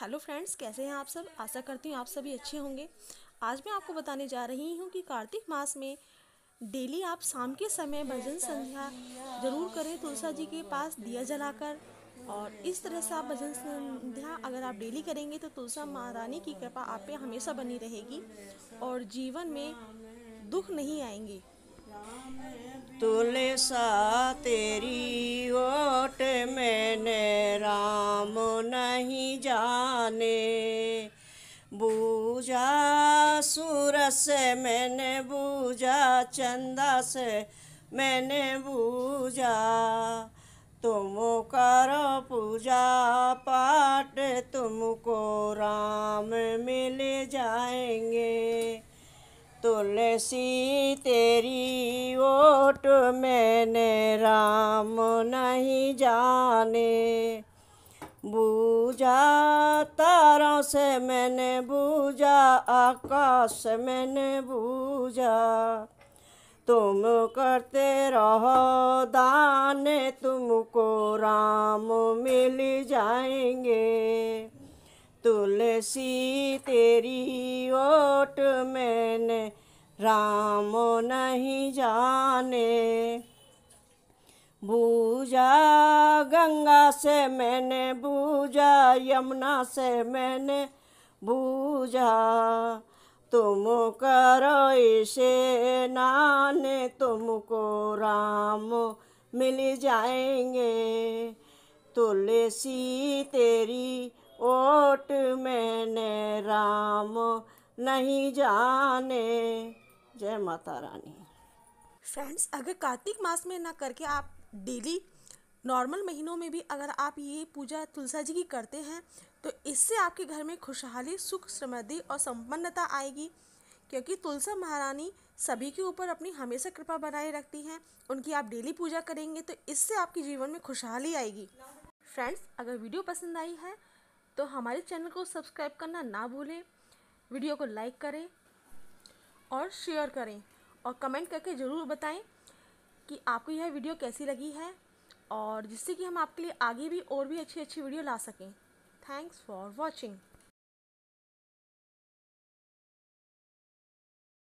hello friends कैसे हैं आप सब आशा करती हूँ आप सभी अच्छे होंगे आज मैं आपको बताने जा रही हूँ कि कार्तिक मास में डेली आप शाम के समय भजन संध्या जरूर करें तुलसा जी के पास दिया जलाकर और इस तरह से आप भजन संध्या अगर आप डेली करेंगे तो तुलसा महारानी की कृपा आप पे हमेशा बनी रहेगी और जीवन में दुख नहीं आएंगे तुलसा तेरी नाम नहीं जाने बूझा सूर से मैंने बूझा चंदा से मैंने बूझा तुम करो पूजा पाठ तुमको राम मिल जाएंगे तुलसी तेरी ओट मैंने राम नहीं जाने बूझा तारों से मैंने बूझा आकाश से मैंने बूझा तुम करते रहो दान तुमको राम मिल जाएंगे तुलसी तेरी ओट मैंने राम नहीं जाने बूझा गंगा से मैंने बूझा यमुना से मैंने बूझा तुम करो इसे नान तुमको राम मिल जाएंगे तुलसी तेरी ओट मैंने राम नहीं जाने जय माता रानी फ्रेंड्स अगर कार्तिक मास में ना करके आप डेली नॉर्मल महीनों में भी अगर आप ये पूजा तुलसा जी की करते हैं तो इससे आपके घर में खुशहाली सुख समृद्धि और संपन्नता आएगी क्योंकि तुलसा महारानी सभी के ऊपर अपनी हमेशा कृपा बनाए रखती हैं उनकी आप डेली पूजा करेंगे तो इससे आपके जीवन में खुशहाली आएगी फ्रेंड्स अगर वीडियो पसंद आई है तो हमारे चैनल को सब्सक्राइब करना ना भूलें वीडियो को लाइक करें और शेयर करें और कमेंट करके ज़रूर बताएं कि आपको यह वीडियो कैसी लगी है और जिससे कि हम आपके लिए आगे भी और भी अच्छी अच्छी वीडियो ला सकें थैंक्स फॉर वॉचिंग